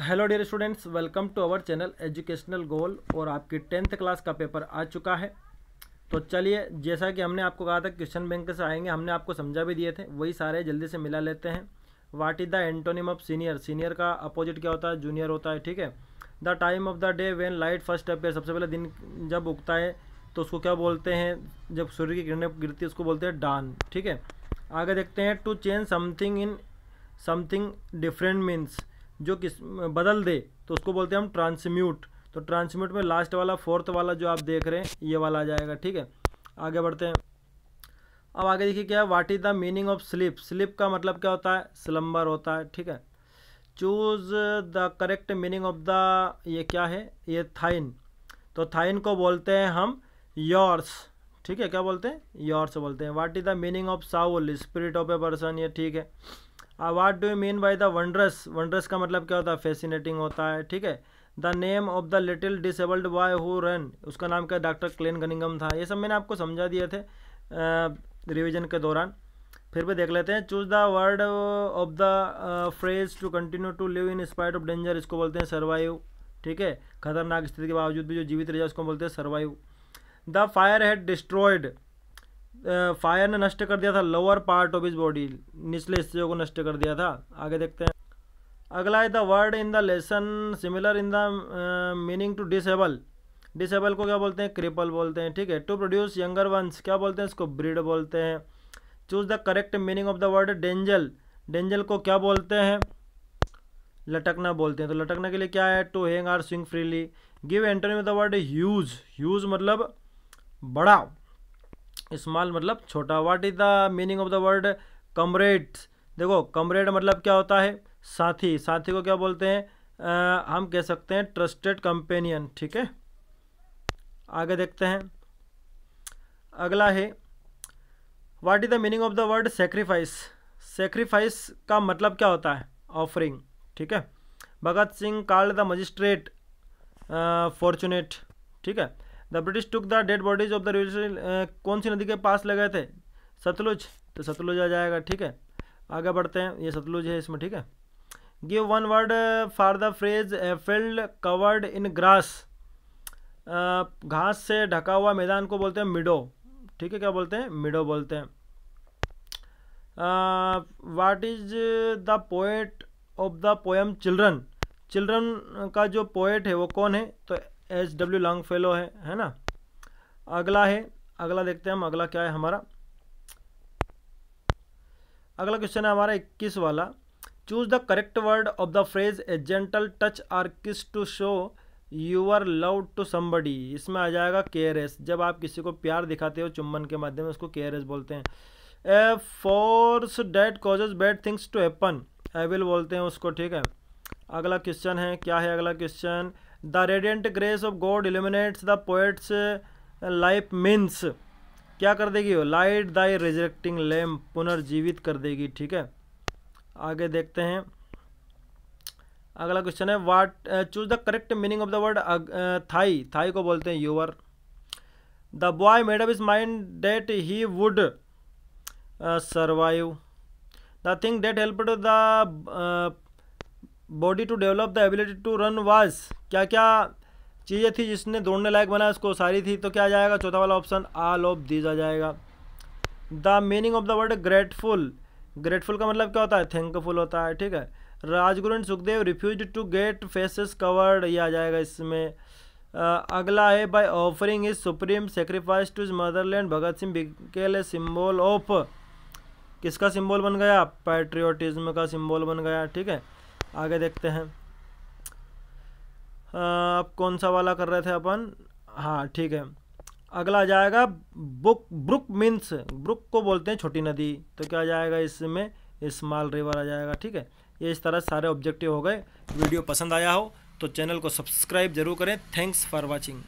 hello dear students welcome to our channel educational goal और आपकी tenth class का paper आ चुका है तो चलिए जैसा कि हमने आपको कहा था क्वेश्चन बैंक से आएंगे हमने आपको समझा भी दिए थे वही सारे जल्दी से मिला लेते हैं what is the antonym of senior senior का अपोजिट क्या होता है जूनियर होता है ठीक है the time of the day when light first appear सबसे पहले दिन जब उगता है तो उसको क्या बोलते हैं जब सूर्य की किरणें गिरती है उसको बोलते हैं डान ठीक है आगे देखते हैं to change something in something different means जो किस बदल दे तो उसको बोलते हैं हम ट्रांसम्यूट तो ट्रांसम्यूट में लास्ट वाला फोर्थ वाला जो आप देख रहे हैं ये वाला आ जाएगा ठीक है आगे बढ़ते हैं अब आगे देखिए क्या है what is the meaning of slip slip का मतलब क्या होता है स्लम्बर होता है ठीक है choose the correct meaning of the ये क्या है ये थाइन तो थाइन को बोलते हैं हम योर्स ठीक है क्या बोलते हैं योर्स बोलते हैं what is the meaning of soul spirit of a person ये ठीक है what do you mean by the wondrous wondrous का मतलब क्या होता है फैसिनेटिंग होता है ठीक है the name of the little disabled boy who run उसका नाम क्या डॉक्टर क्लेन गनिंगम था ये सब मैंने आपको समझा दिए थे रिविजन uh, के दौरान फिर भी देख लेते हैं choose the word of the phrase to continue to live in spite of danger इसको बोलते हैं सर्वाइव ठीक है खतरनाक स्थिति के बावजूद भी जो जीवित रह जाए उसको बोलते हैं survive the fire had destroyed fire ने नष्ट कर दिया था lower part of his body निचले हिस्से को नष्ट कर दिया था आगे देखते हैं अगला है the word in the lesson similar in the meaning to disable disable को क्या बोलते हैं क्रिपल बोलते हैं ठीक है टू प्रोड्यूस यंगर वंस क्या बोलते हैं इसको ब्रीड बोलते हैं choose the correct meaning of the word dangle dangle को क्या बोलते हैं लटकना बोलते हैं तो लटकने के लिए क्या है to hang or swing freely give enter the word huge huge मतलब बड़ा स्मॉल मतलब छोटा what is the meaning of the word comrade देखो कमरेड मतलब क्या होता है साथी साथी को क्या बोलते हैं आ, हम कह सकते हैं ट्रस्टेड कंपेनियन ठीक है आगे देखते हैं अगला है what is the meaning of the word sacrifice sacrifice का मतलब क्या होता है ऑफरिंग ठीक है Bhagat Singh card the magistrate fortunate ठीक है the British took the dead bodies of the revolution कौन सी नदी के पास गए थे सतलुज तो सतलुज आ जाएगा ठीक है आगे बढ़ते हैं ये सतलुज है इसमें ठीक है give one word for the phrase a field covered in grass घास से ढका हुआ मैदान को बोलते हैं मिडो ठीक है क्या बोलते हैं मिडो बोलते हैं what is the poet of the poem children children का जो पोएट है वो कौन है तो एच डब्ल्यू लॉन्ग फेलो है है ना अगला है अगला देखते हैं हम अगला क्या है हमारा अगला क्वेश्चन है हमारा इक्कीस वाला choose the correct word of the phrase a gentle touch or kiss to show your love to somebody इसमें आ जाएगा केयरस जब आप किसी को प्यार दिखाते हो चुम्बन के माध्यम से उसको केयरस बोलते हैं a force that causes bad things to happen evil बोलते हैं उसको ठीक है अगला क्वेश्चन है क्या है अगला question the radiant grace of God eliminates the poet's life means क्या कर देगी वो लाइट दाई रिजेक्टिंग लैम्प पुनर्जीवित कर देगी ठीक है आगे देखते हैं अगला क्वेश्चन है what choose the correct meaning of the word thigh thigh को बोलते हैं however the boy made up his mind that he would survive the thing that help the body to develop the ability to run was क्या क्या चीज़ें थी जिसने दौड़ने लायक बनाया उसको सारी थी तो क्या आ जाएगा चौथा वाला ऑप्शन आल ऑफ दीज आ जाएगा the meaning of the word grateful grateful का मतलब क्या होता है थैंकफुल होता है ठीक है Rajguru and Sukhdev refuse to get faces covered ये आ जाएगा इसमें अगला है by offering his supreme sacrifice to his motherland Bhagat Singh became a symbol of किसका सिम्बॉल बन गया पैट्रियोटिज्म का सिंबल बन गया ठीक है आगे देखते हैं अब कौन सा वाला कर रहे थे अपन हाँ ठीक है अगला आ जाएगा बुक ब्रुक मीन्स ब्रुक को बोलते हैं छोटी नदी तो क्या आ जाएगा इसमें स्मॉल रिवर आ जाएगा ठीक है ये इस तरह सारे ऑब्जेक्टिव हो गए वीडियो पसंद आया हो तो चैनल को सब्सक्राइब जरूर करें थैंक्स फॉर वॉचिंग